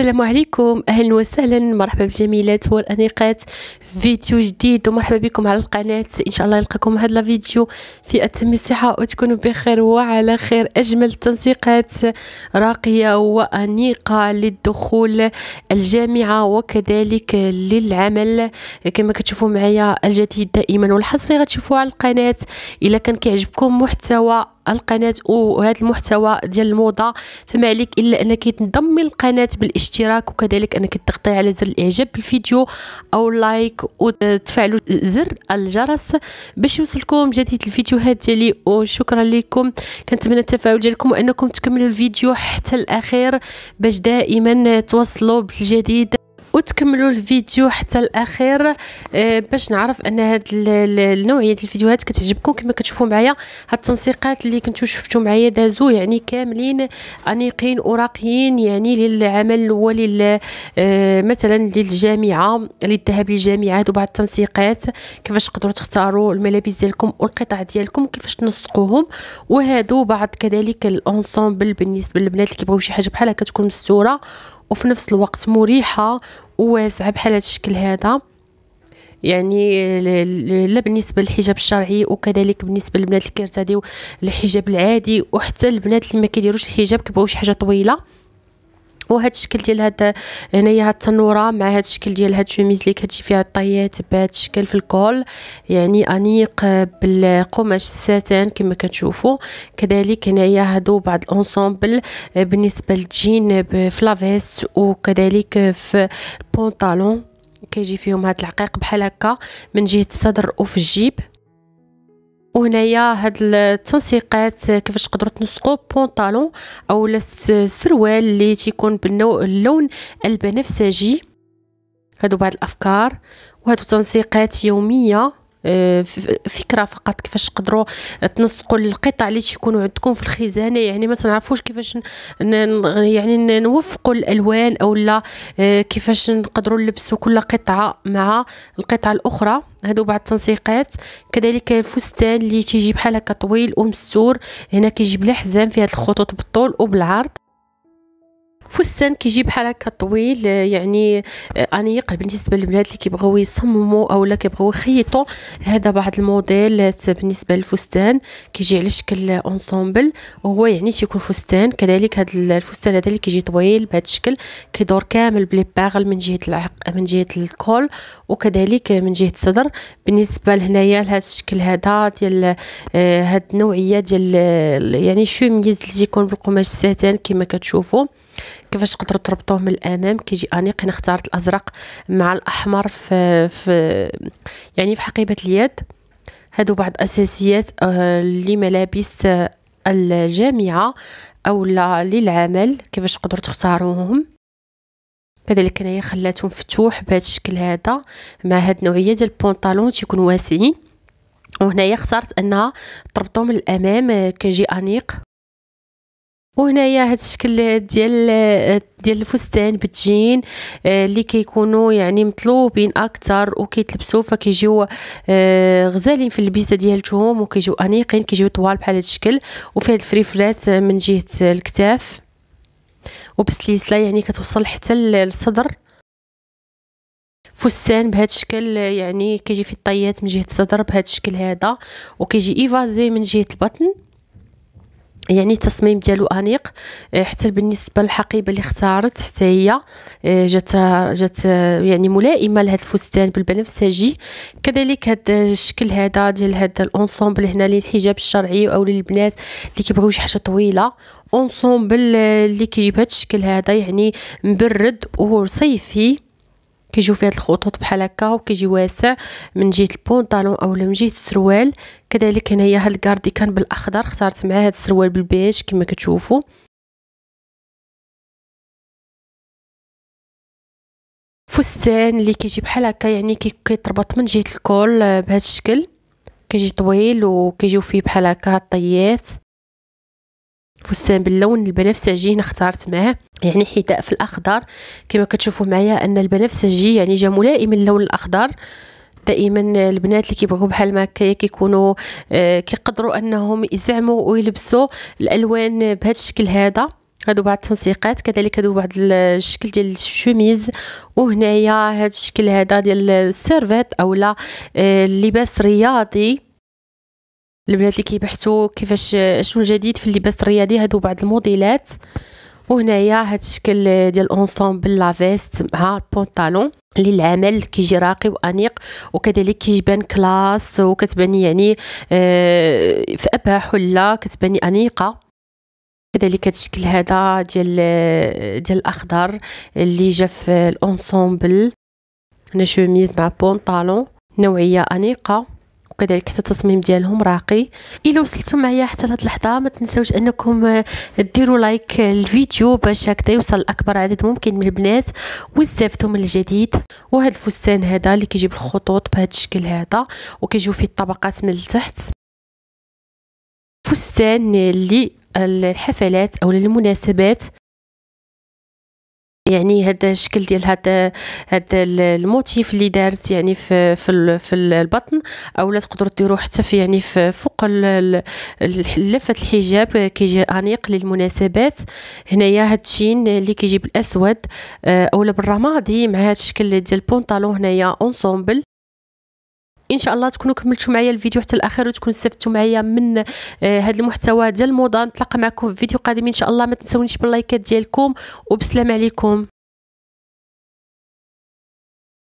السلام عليكم اهلا وسهلا مرحبا بالجميلات والانيقات فيديو جديد ومرحبا بكم على القناه ان شاء الله يلقاكم هذا الفيديو في اتم الصحه وتكونوا بخير وعلى خير اجمل التنسيقات راقيه وانيقه للدخول الجامعه وكذلك للعمل كما كتشوفوا معايا الجديد دائما والحصري غتشوفوه على القناه الا كان كيعجبكم محتوى القناه وهذا المحتوى ديال الموضه فما عليك الا انك تنضمي القناه بالاشتراك وكذلك انك تضغطي على زر الاعجاب بالفيديو او لايك وتفعلوا زر الجرس باش يوصلكم جديد الفيديوهات ديالي وشكرا لكم كنتمنى التفاعل ديالكم وانكم تكملوا الفيديو حتى الاخير باش دائما توصلوا بالجديد وتكملوا الفيديو حتى الاخير آه، باش نعرف ان هاد النوعيه الفيديوهات كتعجبكم كما كتشوفوا معايا هاد التنسيقات اللي كنتو شفتو معايا دازو يعني كاملين انيقين وراقيين يعني للعمل الاول آه، مثلا للجامعه للذهاب للجامعه هادو بعض التنسيقات كيفاش تقدروا تختاروا الملابس ديالكم والقطع ديالكم كيفاش تنسقوهم وهادو بعض كذلك الانسومبل بالنسبه للبنات اللي كيبغيو شي حاجه بحال هكا تكون مستوره وفي نفس الوقت مريحه وواسعه بحال هذا الشكل هذا يعني لا بالنسبه للحجاب الشرعي وكذلك بالنسبه للبنات اللي كيرتديو الحجاب العادي وحتى البنات اللي ما كيديروش الحجاب كيبغيو شي حاجه طويله وهذا الشكل ديال هاد هنايا هاد التنوره مع هاد الشكل ديال هاد الشوميز اللي كتجي فيها الطيات بهاد الشكل في الكول يعني انيق بالقماش الساتان كما كتشوفوا كذلك هنايا هادو بعض الانسومبل آه، بالنسبه للجين فلافيست وكذلك في البونطالون كيجي فيهم هاد العقيق بحال هكا من جهه الصدر وفي الجيب وهنايا هاد التنسيقات كيفاش تقدروا تنسقوا بونطالون او السروال اللي تيكون بالنوع اللون البنفسجي هادو بعض الافكار وهادو تنسيقات يوميه فكره فقط كيفاش تقدروا تنسقوا القطع اللي تيكونوا عندكم في الخزانه يعني ما تنعرفوش كيفاش يعني نوفقوا الالوان او لا آه، كيفاش نقدروا نلبسوا كل قطعه مع القطعه الاخرى هادو بعض التنسيقات كذلك الفستان اللي تيجي بحال هكا طويل ومستور هنا كيجي بلا حزام فيه هاد الخطوط بالطول وبالعرض فستان كيجي بحال هكا طويل آه، يعني آه، انيق بالنسبه للبنات اللي كيبغيو يصمموا اولا كيبغيو يخيطوا هذا بعض الموديلات آه، بالنسبه للفستان كيجي على شكل اونسومبل هو يعني تيكون فستان كذلك هذا الفستان هذا اللي كيجي طويل بهذا الشكل كيدور كامل بلي باغل من جهه العق من جهه الكول وكذلك من جهه الصدر بالنسبه لهنايا لهذا الشكل هذا ديال هاد النوعيه ديال يعني شوميز اللي تيكون بالقماش الساتان كما كتشوفوا كيفاش تقدروا تربطوه من الامام كيجي انيق هنا اختارت الازرق مع الاحمر في, في يعني في حقيبه اليد هادو بعض اساسيات آه، لملابس الجامعه او للعمل كيفاش تقدروا تختاروهم كذلك هنايا خلاتهم مفتوح بهذا الشكل هذا مع هاد النوعيه ديال البونطالون تيكون واسعين وهنايا اختارت انها تربطهم من الامام آه، كيجي انيق وهنايا هاد الشكل ديال ديال الفستان بتجين آه، اللي كيكونوا يعني مطلوبين اكثر وكيتلبسوا فكيجيو آه، غزالين في اللبسه ديالتهم وكيجيو انيقين كيجيو طوال بحال هاد الشكل وفي هاد الفريفرات آه، من جهه الكتاف وبسلسله يعني كتوصل حتى للصدر فستان بهاد الشكل يعني كيجي في الطيات من جهه الصدر بهاد الشكل هذا وكيجي ايفازي من جهه البطن يعني التصميم ديالو انيق آه، حتى بالنسبه للحقيبه اللي اختارت حتى هي آه، جات جات آه، يعني ملائمه لهاد الفستان بالبنفسجي كذلك هاد الشكل هذا ديال هاد الاونسومبل هنا للحجاب الشرعي او للبنات اللي كيبغيو شي حاجه طويله اونسومبل اللي كيجيب هاد الشكل هذا يعني مبرد وصيفي كيجيو في هاد الخطوط بحال هكا وكيجي واسع من جهه البونطالون اولا من جهه السروال كذلك هنايا هاد الكاردي كان بالاخضر اختارت معاه هاد السروال بالبيج كما كتشوفوا فستان اللي كيجي بحال هكا يعني كيتربط من جهه الكول آه، بهذا الشكل كيجي طويل وكيجيو فيه بحال هكا الطيات فستان باللون البنفسجي اختارت معاه يعني حذاء في الاخضر كما كتشوفوا معايا ان البنفسجي يعني جا ملائم اللون الاخضر دائما البنات اللي كيبغيو بحال ما هكايا كيكونوا آه، كيقدروا انهم يزعموا ويلبسوا الالوان بهذا الشكل هذا هادو بعض التنسيقات كذلك هادو بعض الشكل ديال الشوميز وهنايا هاد الشكل هذا ديال السيرفيت اولا اللباس آه، الرياضي رياضي البنات اللي كيبحثوا كيفاش شنو الجديد في اللباس الرياضي هادو بعض الموديلات وهنايا هاد الشكل ديال اونسومبل لافيست مع البونطالون للعمل كيجي راقي وانيق وكذلك كيبان كلاس وكتباني يعني آه في ابها حله كتباني انيقه كذلك الشكل هذا ديال ديال الاخضر اللي جا في الاونسومبل هنا شوميز مع بونطالون نوعيه انيقه وكذلك حتى التصميم ديالهم راقي الا وصلتوا معايا حتى لهاد اللحظه ما تنساوش انكم آه، ديروا لايك للفيديو باش هكذا يوصل لاكبر عدد ممكن من البنات ويستافدوا من الجديد وهذا الفستان هذا اللي كيجيب الخطوط بهذا الشكل هذا وكيجيو فيه الطبقات من التحت فستان اللي الحفلات او للمناسبات يعني هذا الشكل ديال هذا هذا الموتيف اللي دارت يعني في في في البطن او لا تقدروا ديروه حتى في يعني في فوق لفه الحجاب كيجي انيق للمناسبات هنايا هاد الشين اللي كيجي بالاسود او آه، بالرمادي مع هاد الشكل ديال البنطلون هنايا اونسومبل ان شاء الله تكونوا كملتوا معايا الفيديو حتى الاخر وتكونوا استفدتوا معايا من هذا آه المحتوى ديال الموضه نتلاقى معكم في فيديو قادم ان شاء الله ما تنسونيش باللايكات ديالكم وبسلام عليكم